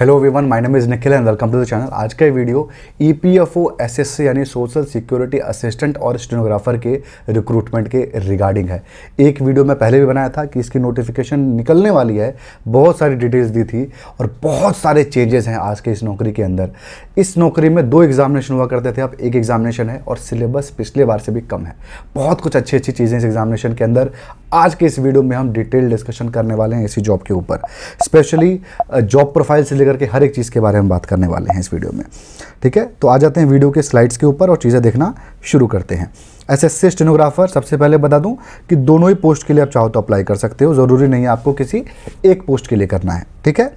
hello everyone my name is Nikhil and welcome to the channel आज का video E P F O S S C यानी social security assistant और stenographer के recruitment के regarding है एक वीडियो मैं पहले भी बनाया था कि इसकी नोटिफिकेशन निकलने वाली है बहुत सारी डिटेल्स दी थी और बहुत सारे चेंजेस हैं आज के इस नौकरी के अंदर इस नौकरी में दो एग्जामिनेशन हुआ करते थे अब एक एग्जामिनेशन है और सिलेबस पिछले बार से भी कम है बहुत कुछ अच्छी अच्छी चीज़ें इस एग्जामिनेशन के अंदर आज के इस वीडियो में हम डिटेल डिस्कशन करने वाले हैं इसी जॉब के ऊपर स्पेशली जॉब प्रोफाइल से लेकर के हर एक चीज़ के बारे में बात करने वाले हैं इस वीडियो में ठीक है तो आ जाते हैं वीडियो के स्लाइड्स के ऊपर और चीज़ें देखना शुरू करते हैं एस एस सी स्टेनोग्राफर सबसे पहले बता दूं कि दोनों ही पोस्ट के लिए आप चाहो तो अप्लाई कर सकते हो ज़रूरी नहीं है आपको किसी एक पोस्ट के लिए करना है ठीक है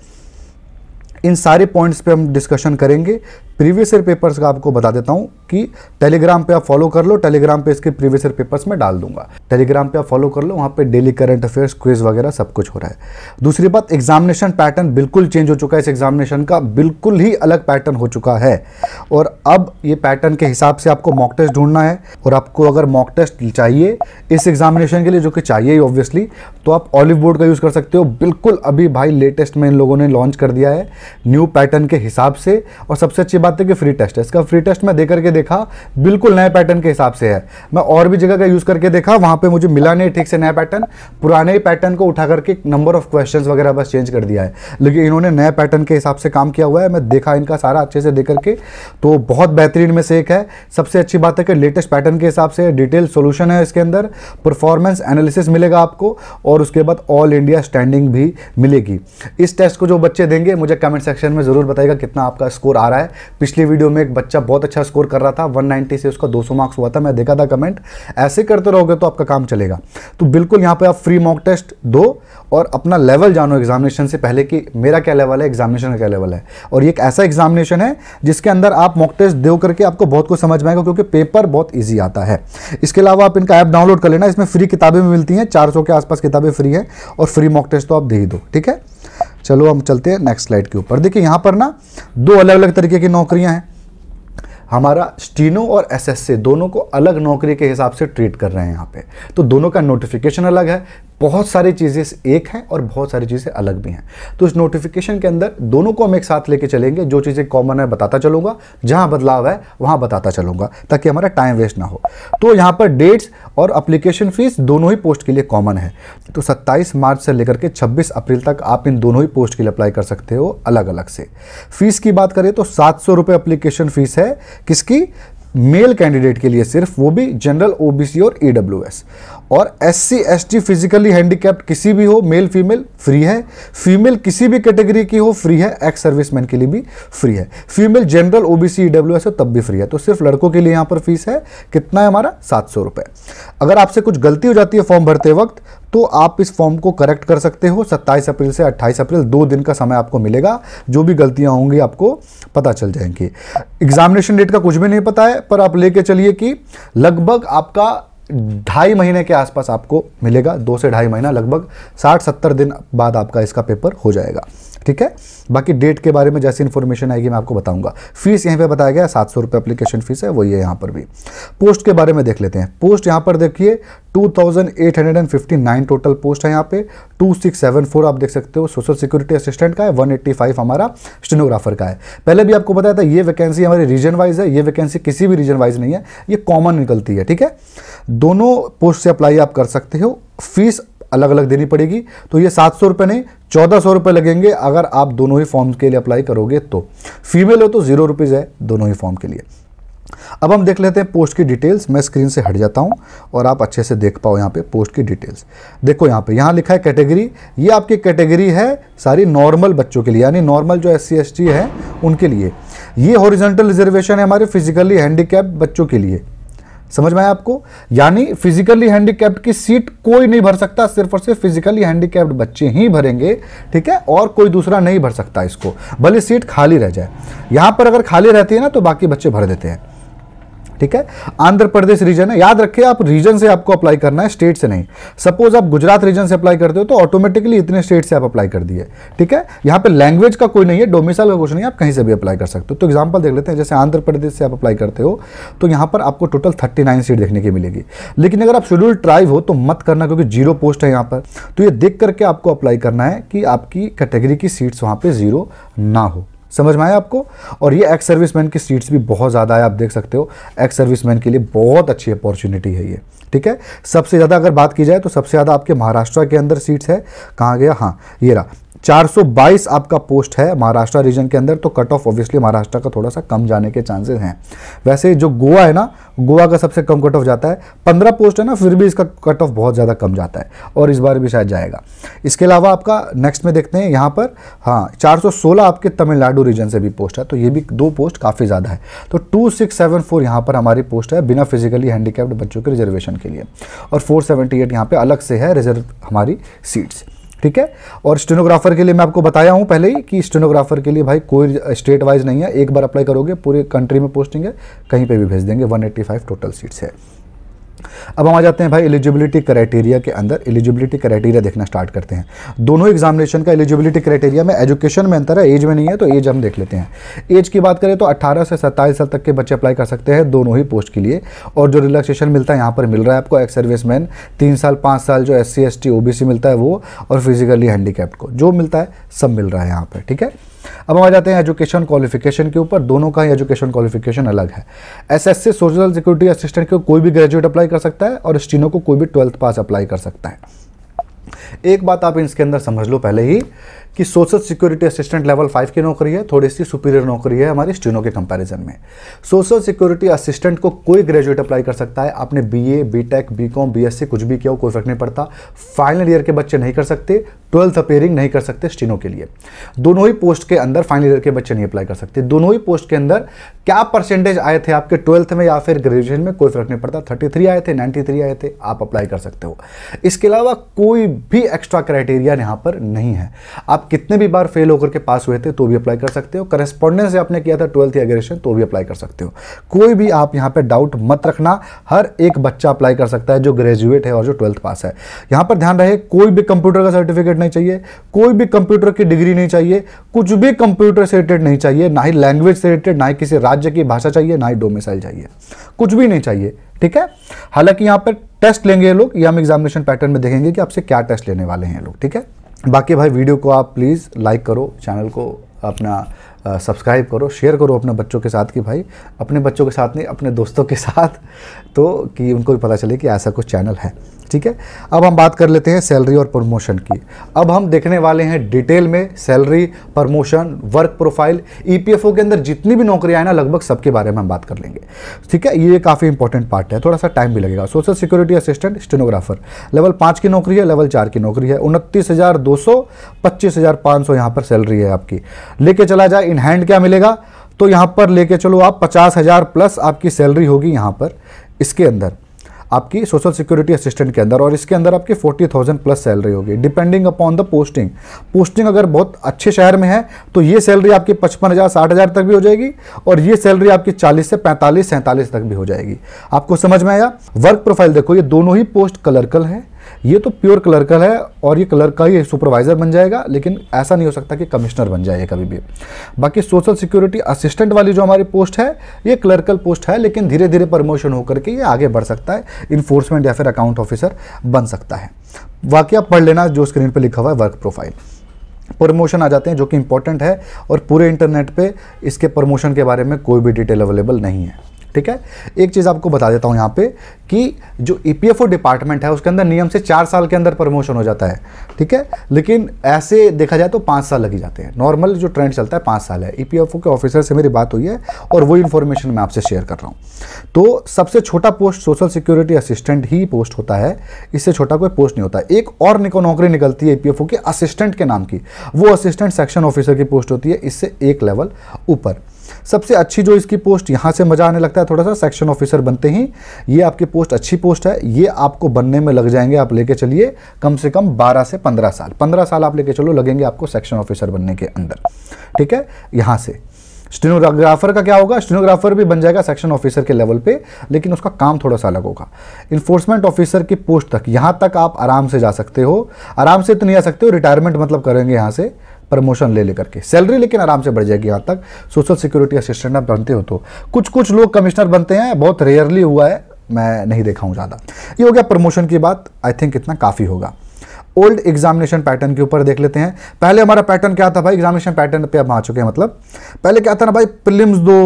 इन सारे पॉइंट्स पे हम डिस्कशन करेंगे प्रीवियस ईयर पेपर्स का आपको बता देता हूँ कि टेलीग्राम पे आप फॉलो कर लो टेलीग्राम पे इसके प्रीवियस ईयर पेपर्स में डाल दूंगा टेलीग्राम पे आप फॉलो कर लो वहाँ पे डेली करंट अफेयर्स क्विज वगैरह सब कुछ हो रहा है दूसरी बात एग्जामिनेशन पैटर्न बिल्कुल चेंज हो चुका है इस एग्जामिनेशन का बिल्कुल ही अलग पैटर्न हो चुका है और अब ये पैटर्न के हिसाब से आपको मॉक टेस्ट ढूंढना है और आपको अगर मॉक टेस्ट चाहिए इस एग्जामिनेशन के लिए जो कि चाहिए ही ऑब्वियसली तो आप ऑलिव बोर्ड का यूज़ कर सकते हो बिल्कुल अभी भाई लेटेस्ट में इन लोगों ने लॉन्च कर दिया है न्यू पैटर्न के हिसाब से और सबसे अच्छी बात है कि फ्री टेस्ट है इसका फ्री टेस्ट मैं देकर के देखा बिल्कुल नए पैटर्न के हिसाब से है मैं और भी जगह का यूज़ करके देखा वहां पे मुझे मिला नहीं ठीक से नया पैटर्न पुराने ही पैटर्न को उठा करके नंबर ऑफ क्वेश्चन वगैरह बस चेंज कर दिया है लेकिन इन्होंने नए पैटर्न के हिसाब से काम किया हुआ है मैं देखा इनका सारा अच्छे से दे करके तो बहुत बेहतरीन में से एक है सबसे अच्छी बात है कि लेटेस्ट पैटर्न के हिसाब से डिटेल सोल्यूशन है इसके अंदर परफॉर्मेंस एनालिसिस मिलेगा आपको और उसके बाद ऑल इंडिया स्टैंडिंग भी मिलेगी इस टेस्ट को जो बच्चे देंगे मुझे कमेंट सेक्शन में ज़रूर बताएगा कितना आपका स्कोर आ रहा है पिछले वीडियो में एक बच्चा बहुत अच्छा स्कोर कर रहा था 190 से उसका 200 मार्क्स हुआ था मैं देखा था कमेंट ऐसे करते रहोगे तो आपका काम चलेगा तो बिल्कुल यहाँ पर आप फ्री मॉक टेस्ट दो और अपना लेवल जानो एग्जामिनेशन से पहले कि मेरा क्या लेवल है एग्जामिनेशन का क्या लेवल है और ये एक ऐसा एग्जामिनेशन है जिसके अंदर आप मॉक टेस्ट दे करके आपको बहुत कुछ समझ में आएगा क्योंकि पेपर बहुत ईजी आता है इसके अलावा आप इनका ऐप डाउनलोड कर लेना इसमें फ्री किताबें मिलती हैं चार के आसपास किताबें फ्री हैं और फ्री मॉक टेस्ट तो आप दे ही दो ठीक है चलो हम चलते हैं नेक्स्ट स्लाइड के ऊपर देखिए यहाँ पर ना दो अलग अलग तरीके की नौकरियां हैं हमारा स्टीनो और एसएससी दोनों को अलग नौकरी के हिसाब से ट्रीट कर रहे हैं यहाँ पे तो दोनों का नोटिफिकेशन अलग है बहुत सारी चीज़ें एक हैं और बहुत सारी चीज़ें अलग भी हैं तो इस नोटिफिकेशन के अंदर दोनों को हम एक साथ लेके चलेंगे जो चीज़ें कॉमन है बताता चलूंगा जहाँ बदलाव है वहाँ बताता चलूँगा ताकि हमारा टाइम वेस्ट ना हो तो यहाँ पर डेट्स और अप्लीकेशन फ़ीस दोनों ही पोस्ट के लिए कॉमन है तो सत्ताईस मार्च से लेकर के छब्बीस अप्रैल तक आप इन दोनों ही पोस्ट के लिए अप्लाई कर सकते हो अलग अलग से फ़ीस की बात करें तो सात सौ अप्लीकेशन फ़ीस है किसकी मेल कैंडिडेट के लिए सिर्फ वो भी जनरल ओबीसी और ईडब्ल्यूएस e और एससी एसटी फिजिकली हैंडीकैप्ड किसी भी हो मेल फीमेल फ्री है फीमेल किसी भी कैटेगरी की हो फ्री है एक्स सर्विसमैन के लिए भी फ्री है फीमेल जनरल ओबीसी एस हो तब भी फ्री है तो सिर्फ लड़कों के लिए यहां पर फीस है कितना है हमारा सात सौ रुपए अगर आपसे कुछ गलती हो जाती है फॉर्म भरते वक्त तो आप इस फॉर्म को करेक्ट कर सकते हो 27 अप्रैल से 28 अप्रैल दो दिन का समय आपको मिलेगा जो भी गलतियां होंगी आपको पता चल जाएंगी एग्जामिनेशन डेट का कुछ भी नहीं पता है पर आप लेके चलिए कि लगभग आपका ढाई महीने के आसपास आपको मिलेगा दो से ढाई महीना लगभग साठ सत्तर दिन बाद आपका इसका पेपर हो जाएगा ठीक है बाकी डेट के बारे में जैसी इन्फॉर्मेशन आएगी मैं आपको बताऊंगा फीस यहीं पे बताया गया सात सौ रुपये फीस है वही है यहाँ पर भी पोस्ट के बारे में देख लेते हैं पोस्ट यहाँ पर देखिए 2859 टोटल पोस्ट है यहाँ पे 2674 आप देख सकते हो सोशल सिक्योरिटी असिस्टेंट का है 185 हमारा स्टेनोग्राफर का है पहले भी आपको बताया था ये वैकेंसी हमारी रीजन वाइज है ये वैकेंसी किसी भी रीजन वाइज नहीं है ये कॉमन निकलती है ठीक है दोनों पोस्ट से अप्लाई आप कर सकते हो फीस अलग अलग देनी पड़ेगी तो ये सात सौ रुपये नहीं चौदह सौ रुपये लगेंगे अगर आप दोनों ही फॉर्म के लिए अप्लाई करोगे तो फीमेल हो तो जीरो रुपीज़ है दोनों ही फॉर्म के लिए अब हम देख लेते हैं पोस्ट की डिटेल्स मैं स्क्रीन से हट जाता हूं और आप अच्छे से देख पाओ यहां पे पोस्ट की डिटेल्स देखो यहां पे यहां लिखा है कैटेगरी ये आपकी कैटेगरी है सारी नॉर्मल बच्चों के लिए यानी नॉर्मल जो एस सी है उनके लिए ये हॉरिजेंटल रिजर्वेशन है हमारे फिजिकली हैंडीकैप बच्चों के लिए समझ में आया आपको यानी फिजिकली हैंडीकैप्ड की सीट कोई नहीं भर सकता सिर्फ और सिर्फ फिजिकली हैंडीकैप्ड बच्चे ही भरेंगे ठीक है और कोई दूसरा नहीं भर सकता इसको भले सीट खाली रह जाए यहां पर अगर खाली रहती है ना तो बाकी बच्चे भर देते हैं ठीक है आंध्र प्रदेश रीजन है याद रखिए आप रीजन से आपको अप्लाई करना है स्टेट से नहीं सपोज आप गुजरात रीजन से अप्लाई करते हो तो ऑटोमेटिकली इतने स्टेट से आप अप्लाई कर दिए ठीक है यहाँ पे लैंग्वेज का कोई नहीं है डोमिसाइल का कुछ नहीं है आप कहीं से भी अप्लाई कर सकते हो तो एग्जाम्पल देख लेते हैं जैसे आंध्र प्रदेश से आप अप्लाई करते हो तो यहाँ पर आपको टोटल थर्टी नाइन सीट देखने की मिलेगी लेकिन अगर आप शेड्यूल ट्राइव हो तो मत करना क्योंकि जीरो पोस्ट है यहाँ पर तो ये देख करके आपको अप्लाई करना है कि आपकी कैटेगरी की सीट्स वहाँ पर जीरो ना हो समझ में आया आपको और ये एक्स सर्विस मैन की सीट्स भी बहुत ज़्यादा है आप देख सकते हो एक्स सर्विस मैन के लिए बहुत अच्छी अपॉर्चुनिटी है ये ठीक है सबसे ज़्यादा अगर बात की जाए तो सबसे ज़्यादा आपके महाराष्ट्र के अंदर सीट्स है कहाँ गया हाँ ये रहा 422 आपका पोस्ट है महाराष्ट्र रीजन के अंदर तो कट ऑफ ऑब्वियसली महाराष्ट्र का थोड़ा सा कम जाने के चांसेस हैं वैसे जो गोवा है ना गोवा का सबसे कम कट ऑफ जाता है 15 पोस्ट है ना फिर भी इसका कट ऑफ बहुत ज़्यादा कम जाता है और इस बार भी शायद जाएगा इसके अलावा आपका नेक्स्ट में देखते हैं यहाँ पर हाँ चार आपके तमिलनाडु रीजन से भी पोस्ट है तो ये भी दो पोस्ट काफ़ी ज़्यादा है तो टू सिक्स सेवन फोर यहाँ पर हमारी पोस्ट है बिना फिजिकली हैंडीकैप्ड बच्चों के रिजर्वेशन के लिए और फोर सेवेंटी एट यहाँ पर अलग से है रिजर्व हमारी सीट्स ठीक है और स्टेनोग्राफर के लिए मैं आपको बताया हूँ पहले ही कि स्टेनोग्राफर के लिए भाई कोई स्टेट वाइज नहीं है एक बार अप्लाई करोगे पूरे कंट्री में पोस्टिंग है कहीं पे भी भेज देंगे 185 टोटल सीट्स है अब हम आ जाते हैं भाई एलिजिबिलिटी क्राइटेरिया के अंदर एलिजिबिलिटी क्राइटेरिया देखना स्टार्ट करते हैं दोनों एग्जामिनेशन का एलिजिबिलिटी क्राइटेरिया में एजुकेशन में अंतर है एज में नहीं है तो एज हम देख लेते हैं एज की बात करें तो 18 से 27 साल तक के बच्चे अप्लाई कर सकते हैं दोनों ही पोस्ट के लिए और जो रिलैक्सेशन मिलता है यहाँ पर मिल रहा है आपको एक्स सर्विस तीन साल पाँच साल जो एस सी मिलता है वो और फिजिकली हैंडीकैप्ट को जो मिलता है सब मिल रहा है यहाँ पर ठीक है अब हम आ जाते हैं एजुकेशन क्वालिफिकेशन के ऊपर दोनों का ही एजुकेशन क्वालिफिकेशन अलग है एसएससी सोशल सिक्योरिटी असिस्टेंट को कोई भी ग्रेजुएट अप्लाई कर सकता है और स्टीनो को कोई भी ट्वेल्थ पास अप्लाई कर सकता है एक बात आप इसके अंदर समझ लो पहले ही कि social security assistant level five की नौकरी है थोड़ी सी सुपीरियर नौकरी है हमारी स्टीनों के कंपैरिजन में सोशल सिक्योरिटी असिस्टेंट को कोई ग्रेजुएट अप्लाई कर सकता है आपने बीए, बीटेक, बीकॉम, बीएससी कुछ भी किया हो कोई फर्क नहीं पड़ता फाइनल ईयर के बच्चे नहीं कर सकते ट्वेल्थ अपेयरिंग नहीं कर सकते स्टीनों के लिए दोनों ही पोस्ट के अंदर फाइनल ईयर के बच्चे नहीं अप्लाई कर सकते दोनों ही पोस्ट के अंदर क्या परसेंटेज आए थे आपके ट्वेल्थ में या फिर ग्रेजुएशन में कोई फर्क नहीं पड़ता थर्टी थ्री आए थे नाइन्टी थ्री आए थे आप अप्लाई कर सकते हो इसके अलावा कोई भी एक्स्ट्रा क्राइटेरिया यहाँ पर नहीं है आप आप कितने भी बार फेल होकर के पास हुए थे तो भी अप्लाई कर सकते हो करेस्पॉन्डेंस से आपने किया था ट्वेल्थ या ग्रेजुएशन तो भी अप्लाई कर सकते हो कोई भी आप यहाँ पर डाउट मत रखना हर एक बच्चा अप्लाई कर सकता है जो ग्रेजुएट है और जो ट्वेल्थ पास है यहाँ पर ध्यान रहे कोई भी कंप्यूटर का सर्टिफिकेट नहीं चाहिए कोई भी कंप्यूटर की डिग्री नहीं चाहिए कुछ भी कंप्यूटर से रिलेटेड नहीं चाहिए ना ही लैंग्वेज से रिलेटेड ना ही किसी राज्य की भाषा चाहिए ना ही डोमिसाइल चाहिए कुछ भी नहीं चाहिए ठीक है हालांकि यहाँ पर टेस्ट लेंगे ये लोग या हम एग्जामिनेशन पैटर्न में देखेंगे कि आपसे क्या टेस्ट लेने वाले हैं लोग ठीक है बाकी भाई वीडियो को आप प्लीज़ लाइक करो चैनल को अपना सब्सक्राइब करो शेयर करो अपने बच्चों के साथ कि भाई अपने बच्चों के साथ नहीं अपने दोस्तों के साथ तो कि उनको भी पता चले कि ऐसा कुछ चैनल है ठीक है अब हम बात कर लेते हैं सैलरी और प्रमोशन की अब हम देखने वाले हैं डिटेल में salary promotion work profile EPFO के अंदर जितनी भी नौकरियां हैं ना लगभग सबके बारे में हम बात कर लेंगे ठीक है ये काफ़ी इंपॉर्टेंट पार्ट है थोड़ा सा टाइम भी लगेगा social security assistant stenographer level पाँच की नौकरी है लेवल चार की नौकरी है उनतीस हज़ार दो सौ पच्चीस हज़ार पाँच सौ यहाँ पर सैलरी है आपकी लेके चला जाए इन हैंड क्या मिलेगा तो यहाँ पर लेके चलो आप पचास हज़ार प्लस आपकी सैलरी होगी यहाँ पर इसके अंदर आपकी सोशल सिक्योरिटी असिस्टेंट के अंदर और इसके अंदर आपकी फोर्टी थाउजेंड प्लस सैलरी होगी depending upon the posting posting अगर बहुत अच्छे शहर में है तो ये सैलरी आपकी पचपन हज़ार साठ हज़ार तक भी हो जाएगी और ये सैलरी आपकी चालीस से पैंतालीस सैंतालीस तक भी हो जाएगी आपको समझ में आया वर्क प्रोफाइल देखो ये दोनों ही पोस्ट कलरकल है ये तो प्योर क्लर्कल है और ये क्लर्क का ही सुपरवाइजर बन जाएगा लेकिन ऐसा नहीं हो सकता कि कमिश्नर बन जाए कभी भी बाकी सोशल सिक्योरिटी असिस्टेंट वाली जो हमारी पोस्ट है ये क्लर्कल पोस्ट है लेकिन धीरे धीरे प्रमोशन होकर के ये आगे बढ़ सकता है इन्फोर्समेंट या फिर अकाउंट ऑफिसर बन सकता है वाकई आप पढ़ लेना जो स्क्रीन पर लिखा हुआ है वर्क प्रोफाइल प्रमोशन आ जाते हैं जो कि इंपॉर्टेंट है और पूरे इंटरनेट पे इसके प्रमोशन के बारे में कोई भी डिटेल अवेलेबल नहीं है ठीक है एक चीज़ आपको बता देता हूं यहां पे कि जो ई e डिपार्टमेंट है उसके अंदर नियम से चार साल के अंदर प्रमोशन हो जाता है ठीक है लेकिन ऐसे देखा जाए तो पांच साल लगी जाते हैं नॉर्मल जो ट्रेंड चलता है पांच साल है ई e के ऑफिसर से मेरी बात हुई है और वो इन्फॉर्मेशन मैं आपसे शेयर कर रहा हूँ तो सबसे छोटा पोस्ट सोशल सिक्योरिटी असिस्टेंट ही पोस्ट होता है इससे छोटा कोई पोस्ट नहीं होता एक और नौकरी निकलती है ई e के असिस्टेंट के नाम की वो असिस्टेंट सेक्शन ऑफिसर की पोस्ट होती है इससे एक लेवल ऊपर सबसे अच्छी जो इसकी पोस्ट यहाँ से मज़ा आने लगता है थोड़ा सा सेक्शन ऑफिसर बनते ही ये आपकी पोस्ट अच्छी पोस्ट है ये आपको बनने में लग जाएंगे आप लेके चलिए कम से कम 12 से 15 साल 15 साल आप लेके चलो लगेंगे आपको सेक्शन ऑफिसर बनने के अंदर ठीक है यहाँ से स्टेनोग्राफर का क्या होगा स्टेनोग्राफर भी बन जाएगा सेक्शन ऑफिसर के लेवल पे लेकिन उसका काम थोड़ा सा अलग होगा इन्फोर्समेंट ऑफिसर की पोस्ट तक यहाँ तक आप आराम से जा सकते हो आराम से तो नहीं आ सकते हो रिटायरमेंट मतलब करेंगे यहाँ से प्रमोशन ले लेकर के सैलरी लेकिन आराम से बढ़ जाएगी यहाँ तक सोशल सिक्योरिटी असिस्टेंट आप बनते हो तो कुछ कुछ लोग कमिश्नर बनते हैं बहुत रेयरली हुआ है मैं नहीं देखा हूँ ज़्यादा ये हो गया प्रमोशन की बात आई थिंक इतना काफ़ी होगा ओल्ड एग्जामिनेशन पैटर्न के ऊपर देख लेते हैं पहले हमारा पैटर्न क्या था भाई एग्जामिनेशन पैटर्न पे अब आ चुके हैं मतलब पहले क्या था ना भाई प्रिलिम्स दो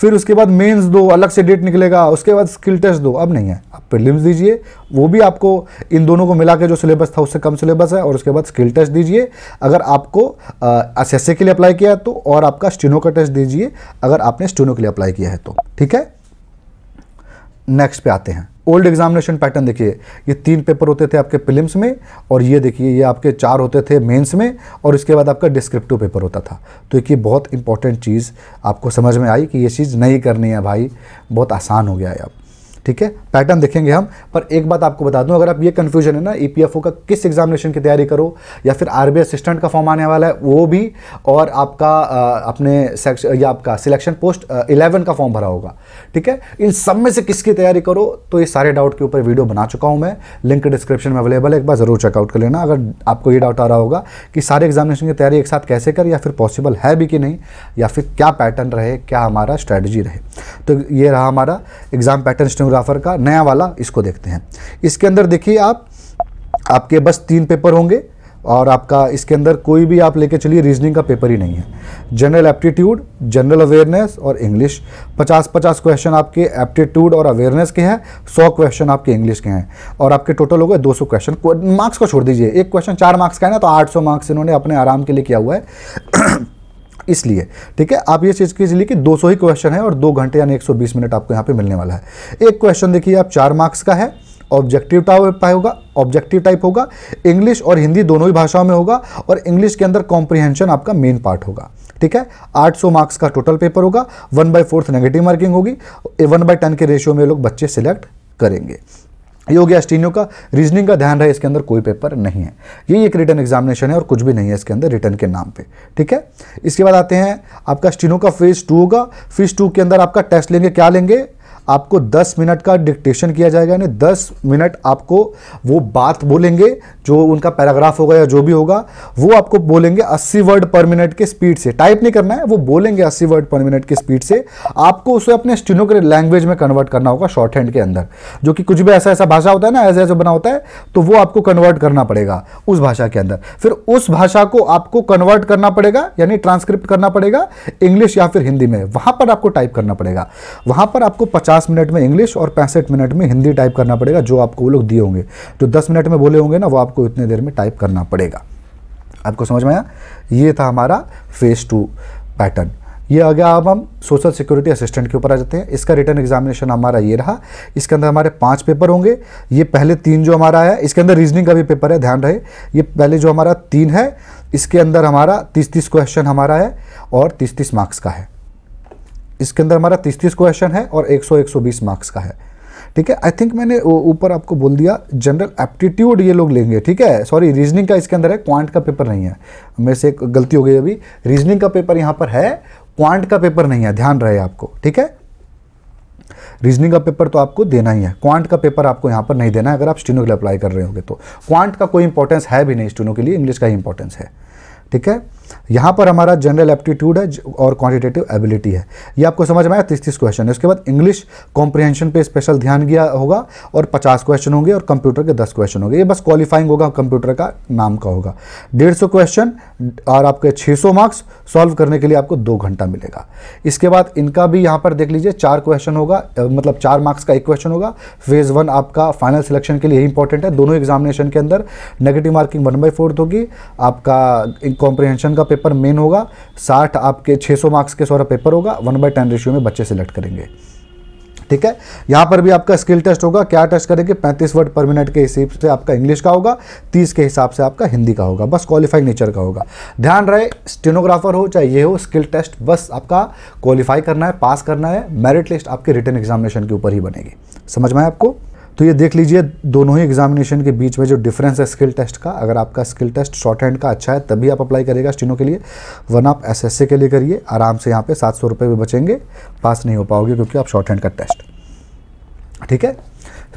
फिर उसके बाद मेंस दो अलग से डेट निकलेगा उसके बाद स्किल टेस्ट दो अब नहीं है अब प्रिलिम्स दीजिए वो भी आपको इन दोनों को मिला के जो सिलेबस था उससे कम सिलेबस है और उसके बाद स्किल टेस्ट दीजिए अगर आपको एस एस के लिए अप्लाई किया है तो और आपका स्टेनो का टेस्ट दीजिए अगर आपने स्टेनो के लिए अप्लाई किया है तो ठीक है नेक्स्ट पे आते हैं ओल्ड एग्जामिनेशन पैटर्न देखिए ये तीन पेपर होते थे आपके फिल्म्स में और ये देखिए ये आपके चार होते थे मेंस में और इसके बाद आपका डिस्क्रिप्टिव पेपर होता था तो एक ये बहुत इंपॉर्टेंट चीज़ आपको समझ में आई कि ये चीज़ नहीं करनी है भाई बहुत आसान हो गया है अब ठीक है पैटर्न देखेंगे हम पर एक बात आपको बता दूं अगर आप ये कन्फ्यूजन है ना ईपीएफओ e का किस एग्जामिनेशन की तैयारी करो या फिर आर असिस्टेंट का फॉर्म आने वाला है वो भी और आपका अपने सेक्शन या आपका सिलेक्शन पोस्ट इलेवन का फॉर्म भरा होगा ठीक है इन सब में से किसकी तैयारी करो तो ये सारे डाउट के ऊपर वीडियो बना चुका हूँ मैं लिंक डिस्क्रिप्शन में अवेलेबल है एक बार ज़रूर चेकआउट कर लेना अगर आपको ये डाउट आ रहा होगा कि सारे एग्जामिनेशन की तैयारी एक साथ कैसे कर या फिर पॉसिबल है भी कि नहीं या फिर क्या पैटर्न रहे क्या हमारा स्ट्रैटेजी रहे तो ये रहा हमारा एग्जाम पैटर्न स्टेंग फोटोग्राफर का नया वाला इसको देखते हैं इसके अंदर देखिए आप आपके बस तीन पेपर होंगे और आपका इसके अंदर कोई भी आप लेके चलिए रीजनिंग का पेपर ही नहीं है जनरल एप्टीट्यूड जनरल अवेयरनेस और इंग्लिश 50-50 क्वेश्चन आपके एप्टीट्यूड और अवेयरनेस के हैं 100 क्वेश्चन आपके इंग्लिश के हैं और आपके टोटल हो गए 200 क्वेश्चन मार्क्स को छोड़ दीजिए एक क्वेश्चन चार मार्क्स का है ना तो आठ मार्क्स इन्होंने अपने आराम के लिए किया हुआ है इसलिए ठीक है आप ये चीज़ कीजिए कि 200 ही क्वेश्चन है और दो घंटे यानी 120 मिनट आपको यहाँ पे मिलने वाला है एक क्वेश्चन देखिए आप चार मार्क्स का है ऑब्जेक्टिव टाइप होगा ऑब्जेक्टिव टाइप होगा इंग्लिश और हिंदी दोनों ही भाषाओं में होगा और इंग्लिश के अंदर कॉम्प्रिहेंशन आपका मेन पार्ट होगा ठीक है 800 मार्क्स का टोटल पेपर होगा one by fourth negative marking होगी वन बाई टेन के रेशियो में लोग बच्चे सिलेक्ट करेंगे हो गया स्टीनियो का रीजनिंग का ध्यान रहे इसके अंदर कोई पेपर नहीं है ये एक रिटर्न एग्जामिनेशन है और कुछ भी नहीं है इसके अंदर रिटर्न के नाम पे ठीक है इसके बाद आते हैं आपका स्टीनो का फेज टू होगा फेज टू के अंदर आपका टेस्ट लेंगे क्या लेंगे आपको 10 मिनट का डिक्टेशन किया जाएगा यानी 10 मिनट आपको वो बात बोलेंगे जो उनका पैराग्राफ होगा या जो भी होगा वो आपको बोलेंगे 80 वर्ड पर मिनट के स्पीड से टाइप नहीं करना है वो बोलेंगे 80 वर्ड पर मिनट की स्पीड से आपको उसे अपने स्टिनो के लैंग्वेज में कन्वर्ट करना होगा शॉर्ट हैंड के अंदर जो कि कुछ भी ऐसा ऐसा भाषा होता है ना ऐसा ऐसा बना होता है तो वो आपको कन्वर्ट करना पड़ेगा उस भाषा के अंदर फिर उस भाषा को आपको कन्वर्ट करना पड़ेगा यानी ट्रांसक्रिप्ट करना पड़ेगा इंग्लिश या फिर हिंदी में वहां पर आपको टाइप करना पड़ेगा वहां पर आपको पचास पचास मिनट में इंग्लिश और पैंसठ मिनट में हिंदी टाइप करना पड़ेगा जो आपको वो लोग दिए होंगे जो दस मिनट में बोले होंगे ना वो आपको इतने देर में टाइप करना पड़ेगा आपको समझ में आया ये था हमारा फेज़ टू पैटर्न ये आ गया अब हम सोशल सिक्योरिटी असिस्टेंट के ऊपर आ जाते हैं इसका रिटर्न एग्जामिनेशन हमारा ये रहा इसके अंदर हमारे पांच पेपर होंगे ये पहले तीन जो हमारा है इसके अंदर रीजनिंग का भी पेपर है ध्यान रहे ये पहले जो हमारा तीन है इसके अंदर हमारा तीस तीस क्वेश्चन हमारा है और तीस तीस मार्क्स का है इसके अंदर हमारा तीस तीस क्वेश्चन है और एक एक सौ सौ बीस मार्क्स का है ठीक है आई थिंक मैंने ऊपर आपको बोल दिया जनरल एप्टीट्यूड ये लोग लेंगे ठीक है सॉरी रीजनिंग का इसके अंदर है क्वांट का पेपर नहीं है मेरे से एक गलती हो गई अभी रीजनिंग का पेपर यहाँ पर है क्वांट का पेपर नहीं है ध्यान रहे आपको ठीक है रीजनिंग का पेपर तो आपको देना ही है क्वांट का पेपर आपको यहाँ पर नहीं देना है अगर आप स्टूडेंट के लिए अप्लाई कर रहे होंगे तो क्वांट का कोई इंपॉर्टेंस है भी नहीं स्टूडेंट के लिए इंग्लिश का ही इंपॉर्टेंस है ठीक है यहाँ पर हमारा जनरल एप्टीट्यूड है और क्वांटिटेटिव एबिलिटी है ये आपको समझ में आया तीस तीस क्वेश्चन है उसके बाद इंग्लिश कॉम्प्रिहेंशन पे स्पेशल ध्यान गया होगा और पचास क्वेश्चन होंगे और कंप्यूटर के दस क्वेश्चन होंगे ये बस क्वालिफाइंग होगा कंप्यूटर का नाम का होगा डेढ़ सौ क्वेश्चन और आपके छः सौ मार्क्स सॉल्व करने के लिए आपको दो घंटा मिलेगा इसके बाद इनका भी यहाँ पर देख लीजिए चार क्वेश्चन होगा मतलब चार मार्क्स का एक क्वेश्चन होगा फेज़ वन आपका फाइनल सिलेक्शन के लिए इंपॉर्टेंट है दोनों एग्जामिनेशन के अंदर negative marking one by fourth होगी आपका कॉम्प्रिहेंशन का पेपर मेन होगा साठ आपके 600 मार्क्स के सौ पेपर होगा वन बाई टेन रेशियो में बच्चे सेलेक्ट करेंगे ठीक है यहाँ पर भी आपका स्किल टेस्ट होगा क्या टेस्ट करेंगे 35 वर्ड पर मिनट के हिसाब से आपका इंग्लिश का होगा 30 के हिसाब से आपका हिंदी का होगा बस क्वालिफाइड नेचर का होगा ध्यान रहे स्टेनोग्राफर हो चाहे ये हो स्किल टेस्ट बस आपका क्वालिफाई करना है पास करना है मेरिट लिस्ट आपके रिटर्न एग्जामिनेशन के ऊपर ही बनेगी समझ में आपको तो ये देख लीजिए दोनों ही एग्जामिनेशन के बीच में जो डिफरेंस है स्किल टेस्ट का अगर आपका स्किल टेस्ट शॉर्ट हैंड का अच्छा है तभी आप अप्लाई करेगा स्टीनों के लिए वन आप एस के लिए करिए आराम से यहाँ पे सात सौ रुपये भी बचेंगे पास नहीं हो पाओगे क्योंकि आप शॉर्ट हैंड का टेस्ट ठीक है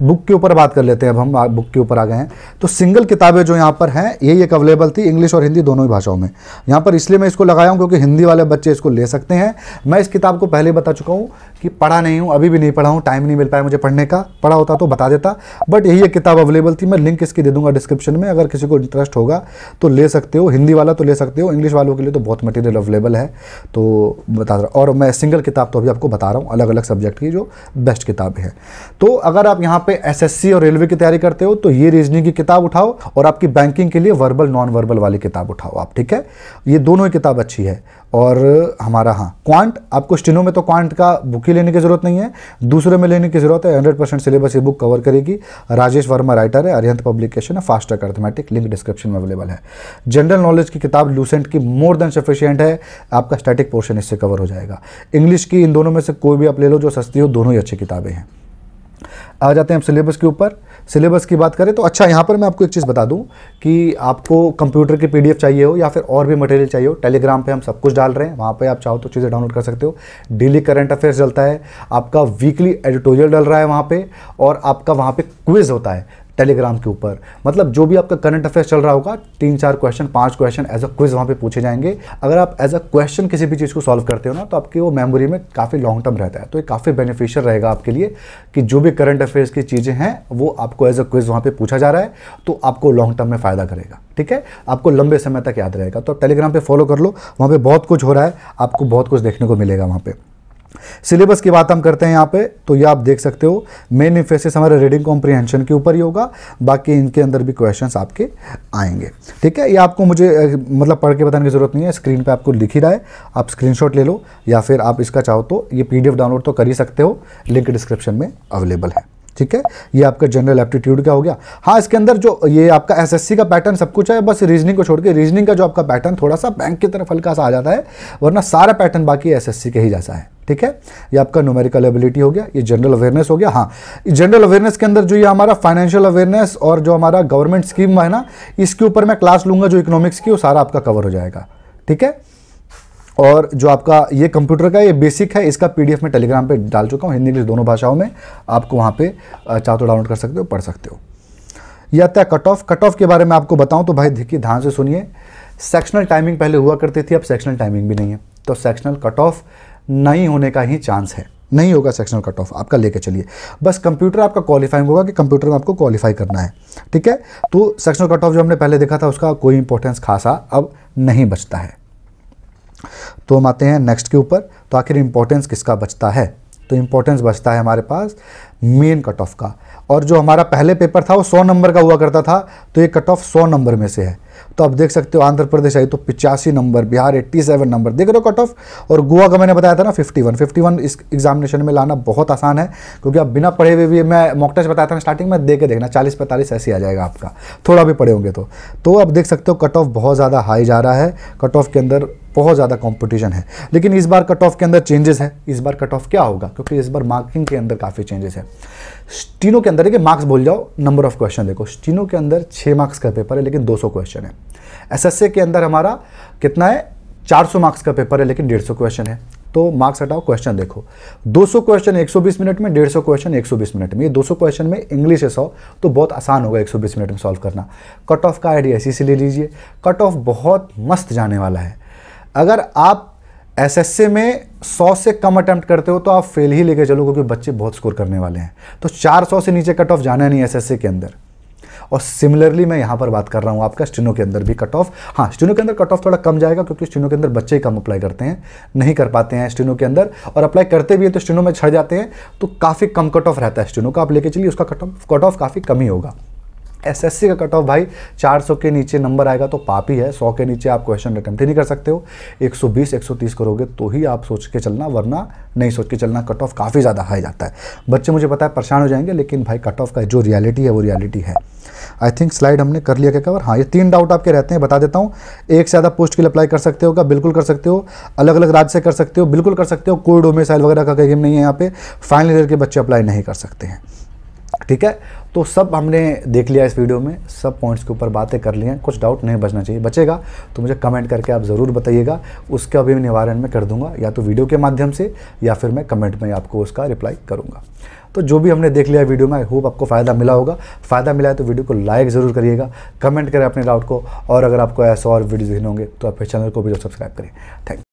बुक तो के ऊपर बात कर लेते हैं अब हम बुक के ऊपर आ गए हैं तो सिंगल किताबें जो यहाँ पर हैं यही एक अवेलेबल थी इंग्लिश और हिंदी दोनों ही भाषाओं में यहाँ पर इसलिए मैं इसको लगाया हूँ क्योंकि हिंदी वाले बच्चे इसको ले सकते हैं मैं इस किताब को पहले बता चुका हूँ कि पढ़ा नहीं हूँ अभी भी नहीं पढ़ा हूँ टाइम नहीं मिल पाया मुझे पढ़ने का पढ़ा होता तो बता देता बट यही एक किताब अवेलेबल थी मैं लिंक इसकी दे दूंगा डिस्क्रिप्शन में अगर किसी को इंटरेस्ट होगा तो ले सकते हो हिंदी वाला तो ले सकते हो इंग्लिश वालों के लिए तो बहुत मटेरियल अवेलेबल है तो बता रहा और मैं सिंगल किताब तो अभी आपको बता रहा हूँ अलग अलग सब्जेक्ट की जो बेस्ट किताबें हैं तो अगर आप यहाँ पर एस और रेलवे की तैयारी करते हो तो ये रीजनिंग की किताब उठाओ और आपकी बैंकिंग के लिए वर्बल नॉन वर्बल वाली किताब उठाओ आप ठीक है ये दोनों ही किताब अच्छी है और हमारा हाँ क्वांट आपको स्टिनो में तो क्वांट का बुक ही लेने की ज़रूरत नहीं है दूसरे में लेने की ज़रूरत है हंड्रेड परसेंट सिलेबस ये बुक कवर करेगी राजेश वर्मा राइटर है अरिहंत पब्लिकेशन है fast track arithmetic link description में अवेलेबल है जनरल नॉलेज की किताब लूसेंट की मोर देन सफिशियंट है आपका स्टैटिक पोर्शन इससे कवर हो जाएगा इंग्लिश की इन दोनों में से कोई भी आप ले लो जो सस्ती हो दोनों ही अच्छी किताबें हैं आ जाते हैं हम सिलेबस के ऊपर सिलेबस की बात करें तो अच्छा यहाँ पर मैं आपको एक चीज़ बता दूँ कि आपको कंप्यूटर के पी चाहिए हो या फिर और भी मटेरियल चाहिए हो टेलीग्राम पर हम सब कुछ डाल रहे हैं वहाँ पर आप चाहो तो चीज़ें डाउनलोड कर सकते हो डेली करंट अफेयर्स डलता है आपका वीकली एडिटोरियल डल रहा है वहाँ पर और आपका वहाँ पर क्विज़ होता है टेलीग्राम के ऊपर मतलब जो भी आपका करंट अफेयर चल रहा होगा तीन चार क्वेश्चन पांच क्वेश्चन एज अ क्विज वहाँ पे पूछे जाएंगे अगर आप एज अ क्वेश्चन किसी भी चीज़ को सॉल्व करते हो ना तो आपकी वो मेमोरी में काफ़ी लॉन्ग टर्म रहता है तो ये काफ़ी बेनिफिशियल रहेगा आपके लिए कि जो भी करंट अफेयर्स की चीज़ें हैं वो आपको एज अ क्विज वहाँ पर पूछा जा रहा है तो आपको लॉन्ग टर्म में फ़ायदा करेगा ठीक है आपको लंबे समय तक याद रहेगा तो आप टेलीग्राम पर फॉलो कर लो वहाँ पर बहुत कुछ हो रहा है आपको बहुत कुछ देखने को मिलेगा वहाँ पर सिलेबस की बात हम करते हैं यहाँ पे तो ये आप देख सकते हो मेन इन्फेसिस हमारे रीडिंग कॉम्प्रीहेंशन के ऊपर ही होगा बाकी इनके अंदर भी क्वेश्चंस आपके आएंगे ठीक है ये आपको मुझे मतलब पढ़ के बताने की जरूरत नहीं है स्क्रीन पे आपको लिख ही रहा है आप स्क्रीनशॉट ले लो या फिर आप इसका चाहो तो ये पीडीएफ डाउनलोड तो कर ही सकते हो लिंक डिस्क्रिप्शन में अवेलेबल है ठीक है ये आपका जनरल एप्टीट्यूड का हो गया हाँ इसके अंदर जो ये आपका एसएससी का पैटर्न सब कुछ है बस रीजनिंग को छोड़ के रीजनिंग का जो आपका पैटर्न थोड़ा सा बैंक की तरफ हल्का सा आ जाता है वरना सारा पैटर्न बाकी एसएससी के ही जैसा है ठीक है ये आपका न्यूमेरिकल एबिलिटी हो गया ये जनरल अवेयरनेस हो गया हाँ जनरल अवेयरनेस के अंदर जो ये हमारा फाइनेंशियल अवेयरनेस और जो हमारा गवर्नमेंट स्कीम है ना इसके ऊपर मैं क्लास लूंगा जो इकोनॉमिक्स की वो सारा आपका कवर हो जाएगा ठीक है और जो आपका ये कंप्यूटर का ये बेसिक है इसका पीडीएफ में टेलीग्राम पे डाल चुका हूँ हिंदी इंग्लिश दोनों भाषाओं में आपको वहाँ पे चाहो तो डाउनलोड कर सकते हो पढ़ सकते हो यह आता है कट ऑफ कट ऑफ के बारे में आपको बताऊँ तो भाई देखिए ध्यान से सुनिए सेक्शनल टाइमिंग पहले हुआ करती थी अब सेक्शनल टाइमिंग भी नहीं है तो सेक्शनल कट ऑफ नहीं होने का ही चांस है नहीं होगा सेक्शनल कट ऑफ आपका लेके चलिए बस कंप्यूटर आपका क्वालिफाइंग होगा कि कंप्यूटर में आपको क्वालिफाई करना है ठीक है तो सेक्शनल कट ऑफ जो हमने पहले देखा था उसका कोई इंपॉर्टेंस खासा अब नहीं बचता है तो हम आते हैं नेक्स्ट के ऊपर तो आखिर इंपॉर्टेंस किसका बचता है तो इंपॉर्टेंस बचता है हमारे पास मेन कट ऑफ का और जो हमारा पहले पेपर था वो 100 नंबर का हुआ करता था तो ये कट ऑफ 100 नंबर में से है तो आप देख सकते हो आंध्र प्रदेश आई तो पिचासी नंबर बिहार 87 नंबर देख रहे हो कट ऑफ और गोवा का मैंने बताया था ना 51 51 इस एग्जामिनेशन में लाना बहुत आसान है क्योंकि आप बिना पढ़े हुए भी मैं मॉक टेस्ट बताया था ना स्टार्टिंग में देख के देखना चालीस पैंतालीस ऐसे आ जाएगा आपका थोड़ा भी पढ़े होंगे तो तो आप देख सकते हो कट ऑफ बहुत ज़्यादा हाई जा रहा है कट ऑफ के अंदर बहुत ज़्यादा कॉम्पिटिशन है लेकिन इस बार कट ऑफ के अंदर चेंजेस है इस बार कट ऑफ क्या होगा क्योंकि इस बार मार्किंग के अंदर काफ़ी चेंजेस है स्टीनो के अंदर देखिए मार्क्स बोल जाओ नंबर ऑफ क्वेश्चन देखो स्टीनो के अंदर छः मार्क्स का पेपर है लेकिन 200 क्वेश्चन है एसएससी के अंदर हमारा कितना है 400 मार्क्स का पेपर है लेकिन 150 क्वेश्चन है तो मार्क्स हटाओ क्वेश्चन देखो 200 क्वेश्चन 120 मिनट में 150 क्वेश्चन 120 मिनट में ये 200 क्वेश्चन में इंग्लिश है सौ तो बहुत आसान होगा 120 मिनट में सॉल्व करना कट ऑफ का आइडिया इसी से ले लीजिए कट ऑफ बहुत मस्त जाने वाला है अगर आप एस में 100 से कम अटैम्प्ट करते हो तो आप फेल ही लेके चलो क्योंकि बच्चे बहुत स्कोर करने वाले हैं तो 400 से नीचे कट ऑफ जाना नहीं एस के अंदर और सिमिलरली मैं यहाँ पर बात कर रहा हूँ आपका स्टिनो के अंदर भी कट ऑफ हाँ स्टिनो के अंदर कट ऑफ थोड़ा कम जाएगा क्योंकि स्टिनो के अंदर बच्चे ही कम अप्लाई करते हैं नहीं कर पाते हैं स्टिनो के अंदर और अप्लाई करते भी हैं तो स्टिनो में छड़ जाते हैं तो काफ़ी कम कट ऑफ रहता है स्टिनो का आप लेके चलिए उसका कट ऑफ कट ऑफ काफ़ी कम ही होगा सी का कट ऑफ भाई 400 के नीचे नंबर आएगा तो पाप ही है 100 के नीचे आप क्वेश्चन अटैम्प्ट ही नहीं कर सकते हो 120 130 करोगे तो ही आप सोच के चलना वरना नहीं सोच के चलना कट ऑफ काफ़ी ज़्यादा हाई जाता है बच्चे मुझे पता है परेशान हो जाएंगे लेकिन भाई कट ऑफ का जो रियलिटी है वो रियलिटी है आई थिंक स्लाइड हमने कर लिया क्या कवर हाँ ये तीन डाउट आपके रहते हैं बता देता हूँ एक से ज़्यादा पोस्ट के लिए अप्लाई कर सकते हो क्या बिल्कुल कर सकते हो अलग अलग राज्य से कर सकते हो बिल्कुल कर सकते हो कोई डोमिसाइल वगैरह का कहीं गेम नहीं है यहाँ पे फाइनल ईयर के बच्चे अप्लाई नहीं कर सकते हैं ठीक है तो सब हमने देख लिया इस वीडियो में सब पॉइंट्स के ऊपर बातें कर ली हैं कुछ डाउट नहीं बचना चाहिए बचेगा तो मुझे कमेंट करके आप ज़रूर बताइएगा उसके अभी निवारण में कर दूंगा या तो वीडियो के माध्यम से या फिर मैं कमेंट में आपको उसका रिप्लाई करूँगा तो जो भी हमने देख लिया वीडियो में आई होप आपको फ़ायदा मिला होगा फ़ायदा मिला है तो वीडियो को लाइक ज़रूर करिएगा कमेंट करें अपने डाउट को और अगर आपको ऐसा और वीडियो देखने होंगे तो आप चैनल को भी सब्सक्राइब करें थैंक